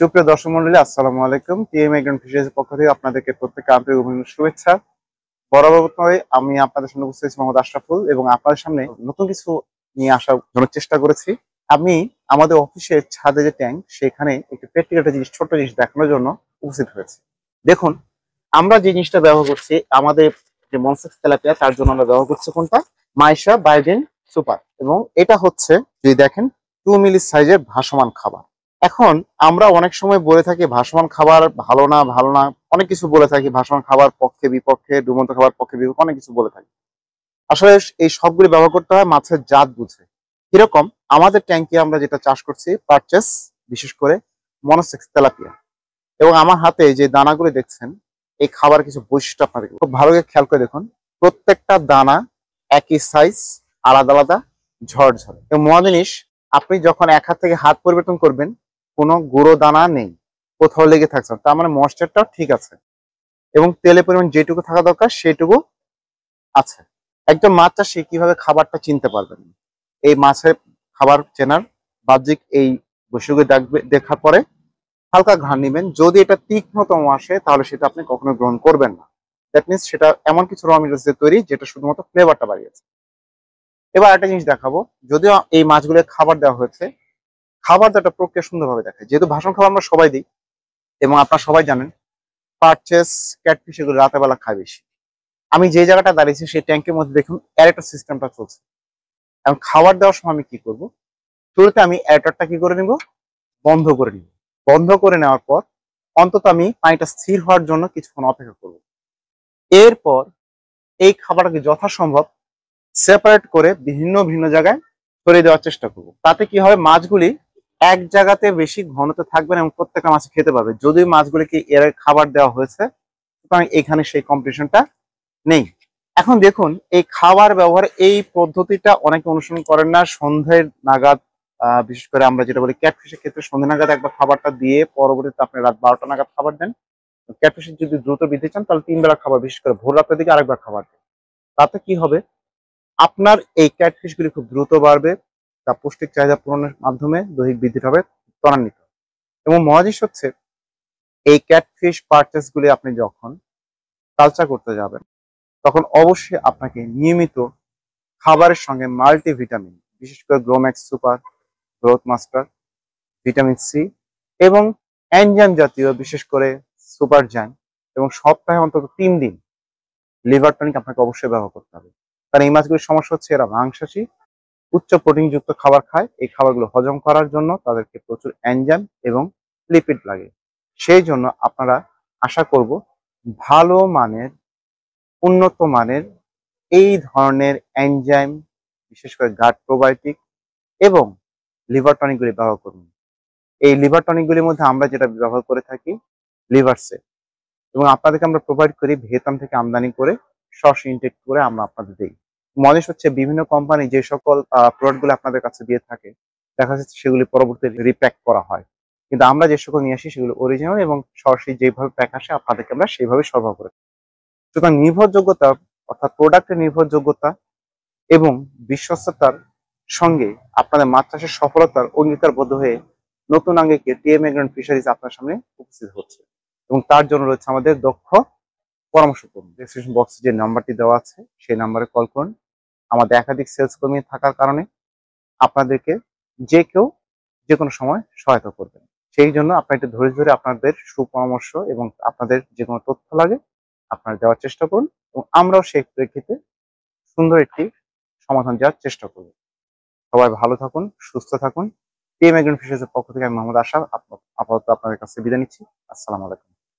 সুপ্রিয় দর্শক মন্ডলী আসসালামু আলাইকুম টিএম এগ্রান ফিশারিজের পক্ষ থেকে আপনাদেরকে প্রত্যেককে আন্তরিক অভিনন্দন শুভেচ্ছা বরাবর আমি আপনাদের সামনে উপস্থিত মোহাম্মদ আশরাফুল এবং আপনাদের সামনে নতুন কিছু নিয়ে আসার জন্য চেষ্টা করেছি আমি আমাদের অফিসের ছাদে যে ট্যাঙ্ক সেখানে একটি পেটিকাটা জিনিস ছোট জিনিস দেখানোর জন্য উপস্থিত হয়েছে দেখুন আমরা যে জিনিসটা ব্যবহার করছি আমাদের যে মনসেক্স তেলাপিয়া তার জন্য আমরা ব্যবহার করছি কোনটা মাইশা বাইডেন সুপার এবং এটা হচ্ছে যদি দেখেন টু মিলি সাইজের ভাসমান খাবার এখন আমরা অনেক সময় বলে থাকি ভাসমান খাবার ভালো না ভালো না অনেক কিছু বলে থাকি ভাসমান খাবার পক্ষে বিপক্ষে ডুমন্ত খাবার পক্ষে বিপক্ষে অনেক কিছু বলে থাকি আসলে এই সবগুলি ব্যবহার করতে হয় মাছের জাত বুঝে কিরকম আমাদের ট্যাঙ্কে আমরা যেটা চাষ করছি পারচেস বিশেষ করে মনোসেক্স তেলাপিয়া এবং আমার হাতে যে দানাগুলি দেখছেন এই খাবার কিছু বৈশিষ্ট্য আপনাদের খুব ভালো করে খেয়াল করে দেখুন প্রত্যেকটা দানা একই সাইজ আলাদা আলাদা ঝড় ঝরে এবং মহাজিনিস আপনি যখন এক হাত থেকে হাত পরিবর্তন করবেন কোনো গুঁড়ো দানা নেই কোথাও লেগে থাকছে তার মানে ময়েশ্চারটাও ঠিক আছে এবং তেলের পরিমাণ যেটুকু থাকা দরকার সেটুকু আছে একজন মাছ চাষি কিভাবে খাবারটা চিনতে পারবেন এই মাছের খাবার চেনার বাহ্যিক এই বৈশিষ্ট্য দেখবে দেখার পরে হালকা ঘ্রাণ নেবেন যদি এটা তীক্ষ্ণতম আসে তাহলে সেটা আপনি কখনো গ্রহণ করবেন না দ্যাট মিনস সেটা এমন কিছু র মিনারেলস তৈরি যেটা শুধুমাত্র ফ্লেভারটা বাড়িয়েছে এবার একটা জিনিস দেখাবো যদিও এই মাছগুলো খাবার দেওয়া হয়েছে খাবার দাটা প্রক্রিয়া সুন্দরভাবে দেখায় যেহেতু ভাষণ খাবার আমরা সবাই দিই এবং আপনারা সবাই জানেন পারচেস ক্যাটফিস এগুলো রাতেবেলা খায় বেশি আমি যে জায়গাটা দাঁড়িয়েছি সেই ট্যাঙ্কের মধ্যে দেখুন অ্যারেটার সিস্টেমটা চলছে এবং খাবার দেওয়ার সময় আমি কি করব তুলতে আমি অ্যারেটারটা কি করে নিব বন্ধ করে নিব বন্ধ করে নেওয়ার পর অন্তত আমি পানিটা স্থির হওয়ার জন্য কিছুক্ষণ অপেক্ষা করব এরপর এই খাবারটাকে যথাসম্ভব সেপারেট করে বিভিন্ন ভিন্ন জায়গায় ছড়িয়ে দেওয়ার চেষ্টা করব তাতে কি হবে মাছগুলি এক জায়গাতে বেশি ঘনতা থাকবে না এবং প্রত্যেকটা মাছ খেতে পারবে যদিও মাছগুলিকে এর খাবার দেওয়া হয়েছে সুতরাং এখানে সেই কম্পিটিশনটা নেই এখন দেখুন এই খাবার ব্যবহার এই পদ্ধতিটা অনেকে অনুসরণ করেন না সন্ধ্যের নাগাদ বিশেষ করে আমরা যেটা বলি ক্যাটফিশের ক্ষেত্রে সন্ধ্যে নাগাদ একবার খাবারটা দিয়ে পরবর্তীতে আপনি রাত বারোটা নাগাদ খাবার দেন ক্যাটফিশের যদি দ্রুত বৃদ্ধি চান তাহলে তিন বেলা খাবার বিশেষ করে ভোর রাতের দিকে আরেকবার খাবার দেন তাতে কি হবে আপনার এই ক্যাটফিশগুলি খুব দ্রুত বাড়বে তা পুষ্টির চাহিদা পূরণের মাধ্যমে দৈহিক বৃদ্ধি হবে ত্বরান্বিত এবং মহাজিস হচ্ছে এই ক্যাটফিশ পার্চেসগুলি আপনি যখন কালচার করতে যাবেন তখন অবশ্যই আপনাকে নিয়মিত খাবারের সঙ্গে মাল্টিভিটামিন বিশেষ করে Gromax super growth master vitamin C এবং অ্যানজাম জাতীয় বিশেষ করে সুপার জ্যাম এবং সপ্তাহে অন্তত তিন দিন লিভার টনিক আপনাকে অবশ্যই ব্যবহার করতে হবে কারণ এই মাছগুলির সমস্যা হচ্ছে এরা মাংসাশী উচ্চ প্রোটিনযুক্ত খাবার খায় এই খাবারগুলো হজম করার জন্য তাদেরকে প্রচুর এনজাইম এবং লিপিড লাগে সেই জন্য আপনারা আশা করব ভালো মানের উন্নত মানের এই ধরনের এনজাইম বিশেষ করে গার্ড প্রোবায়োটিক এবং লিভার টনিকগুলি ব্যবহার করুন এই লিভার টনিকগুলির মধ্যে আমরা যেটা ব্যবহার করে থাকি লিভারসে এবং আপনাদেরকে আমরা প্রোভাইড করি ভিয়েতনাম থেকে আমদানি করে সস ইনটেক্ট করে আমরা আপনাদের দিই মজেস হচ্ছে বিভিন্ন কোম্পানি যে সকল প্রোডাক্টগুলো আপনাদের কাছে দিয়ে থাকে দেখা যাচ্ছে সেগুলি পরবর্তী রিপ্যাক করা হয় কিন্তু আমরা যে সকল নিয়ে আসি সেগুলো অরিজিনাল এবং সরাসরি যেভাবে প্যাক আসে আপনাদেরকে আমরা সেইভাবে সরবরাহ করে সুতরাং নির্ভরযোগ্যতা অর্থাৎ প্রোডাক্টের নির্ভরযোগ্যতা এবং বিশ্বস্ততার সঙ্গে আপনাদের মাছ চাষের সফলতার অঙ্গীকারবদ্ধ হয়ে নতুন আঙ্গিকে টিএম এগ্রান ফিশারিজ আপনার সামনে উপস্থিত হচ্ছে এবং তার জন্য রয়েছে আমাদের দক্ষ পরামর্শ করুন ডিসক্রিপশন বক্সে যে নাম্বারটি দেওয়া আছে সেই নাম্বারে কল করুন আমাদের একাধিক সেলস কর্মী থাকার কারণে আপনাদেরকে যে কেউ যে কোনো সময় সহায়তা করবেন সেই জন্য আপনার একটু ধৈর্য ধরে আপনাদের সুপরামর্শ এবং আপনাদের যে কোনো তথ্য লাগে আপনারা দেওয়ার চেষ্টা করুন এবং আমরাও সেই প্রেক্ষিতে সুন্দর একটি সমাধান দেওয়ার চেষ্টা করব সবাই ভালো থাকুন সুস্থ থাকুন পিএম এগ্রেন ফিশার্সের পক্ষ থেকে আমি মোহাম্মদ আশা আপাতত আপনাদের কাছে বিদায় নিচ্ছি আসসালামু আলাইকুম